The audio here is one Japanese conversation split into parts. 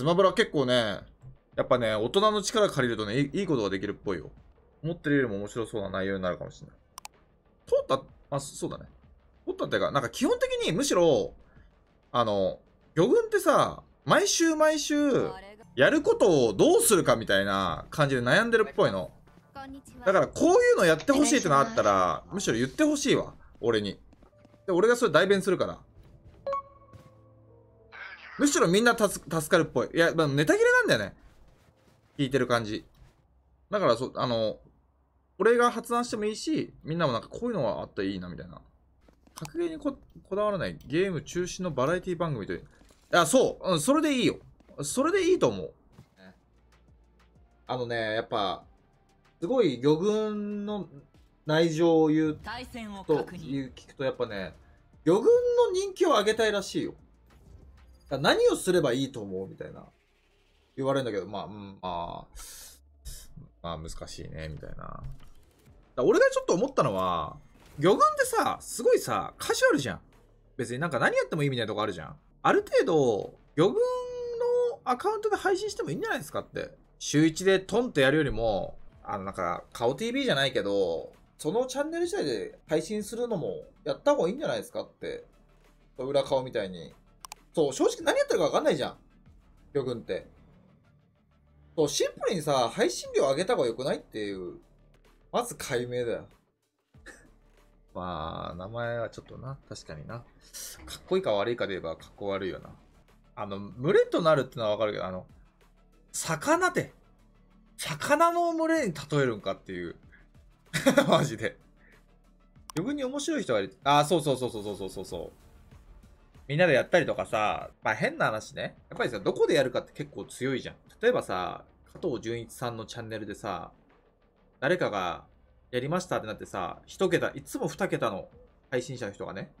スマブラ結構ね、やっぱね、大人の力借りるとね、いいことができるっぽいよ。思ってるよりも面白そうな内容になるかもしれない。通った、あ、そうだね。通ったっていうか、なんか基本的にむしろ、あの、魚群ってさ、毎週毎週、やることをどうするかみたいな感じで悩んでるっぽいの。だからこういうのやってほしいってのあったら、むしろ言ってほしいわ。俺に。で、俺がそれ代弁するから。むしろみんな助かるっぽい。いや、まあ、ネタ切れなんだよね。聞いてる感じ。だから、そ、あの、俺が発案してもいいし、みんなもなんかこういうのはあったらいいな、みたいな。格ゲーにこだわらないゲーム中心のバラエティ番組という。いや、そう、うん、それでいいよ。それでいいと思う。あのね、やっぱ、すごい魚群の内情を言うと、言う聞くと、やっぱね、魚群の人気を上げたいらしいよ。何をすればいいと思うみたいな。言われるんだけど、まあ、うん、まあ、まあ、難しいね、みたいな。俺がちょっと思ったのは、魚群ってさ、すごいさ、カジュアルじゃん。別になんか何やってもいいみたいなとこあるじゃん。ある程度、魚群のアカウントで配信してもいいんじゃないですかって。週1でトンってやるよりも、あの、なんか、顔 TV じゃないけど、そのチャンネル自体で配信するのもやった方がいいんじゃないですかって。裏顔みたいにそう、正直何やってるか分かんないじゃん。魚群って。そう、シンプルにさ、配信料上げた方が良くないっていう、まず解明だよ。まあ、名前はちょっとな、確かにな。かっこいいか悪いかで言えば、かっこ悪いよな。あの、群れとなるってのはわかるけど、あの、魚って、魚の群れに例えるんかっていう。マジで。余分に面白い人がいる。あ、そうそうそうそうそうそうそう。みんなでやったりとかさ、まあ変な話ね。やっぱりさ、どこでやるかって結構強いじゃん。例えばさ、加藤純一さんのチャンネルでさ、誰かがやりましたってなってさ、1桁、いつも2桁の配信者の人がね。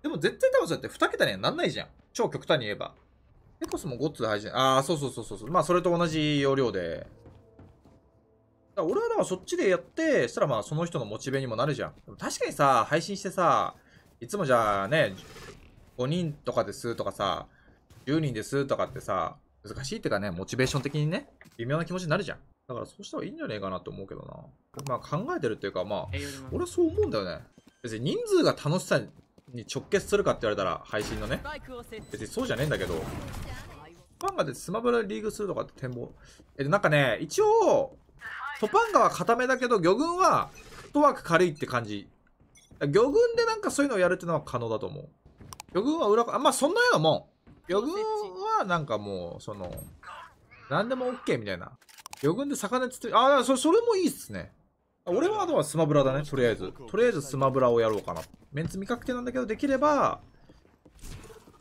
でも絶対多分そうやって2桁にはなんないじゃん。超極端に言えば。エコスもゴッつ配信。ああ、そうそうそうそうそう。まあそれと同じ要領で。だ俺はだからそっちでやって、したらまあその人のモチベにもなるじゃん。でも確かにさ、配信してさ、いつもじゃあね、5人とかですとかさ、10人ですとかってさ、難しいっていうかね、モチベーション的にね、微妙な気持ちになるじゃん。だからそうした方がいいんじゃねえかなと思うけどな。まあ考えてるっていうか、まあ、俺はそう思うんだよね。別に人数が楽しさに直結するかって言われたら、配信のね。別にそうじゃねえんだけど、パンガでスマブラリーグするとかって展望。え、なんかね、一応、トパンガは固めだけど、魚群は、フットワーク軽いって感じ。魚群でなんかそういうのをやるっていうのは可能だと思う。余軍は裏か、あまあそんなようなもん。余軍はなんかもう、その、なんでも OK みたいな。余軍で魚釣って、ああ、それ、それもいいっすね。俺はあとはスマブラだね、とりあえず。とりあえずスマブラをやろうかな。メンツ未確定なんだけど、できれば、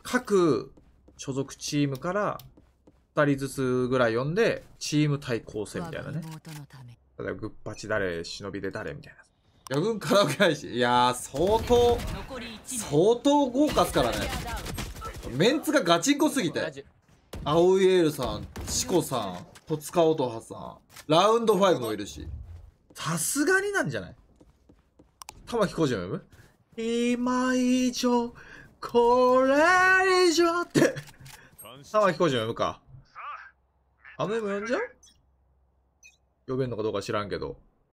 各所属チームから2人ずつぐらい呼んで、チーム対抗戦みたいなね。例えば、グッパチ誰、忍びで誰みたいな。夜分カラオケ配信いや相当相当豪華っすからねメンツがガチンコすぎて青いエールさんチコさん戸塚音羽さんラウンド5もいるしさすがになんじゃない玉置浩二も読む今以上これ以上って玉置浩二も読むかあのも読んじゃう呼べんのかどうか知らんけど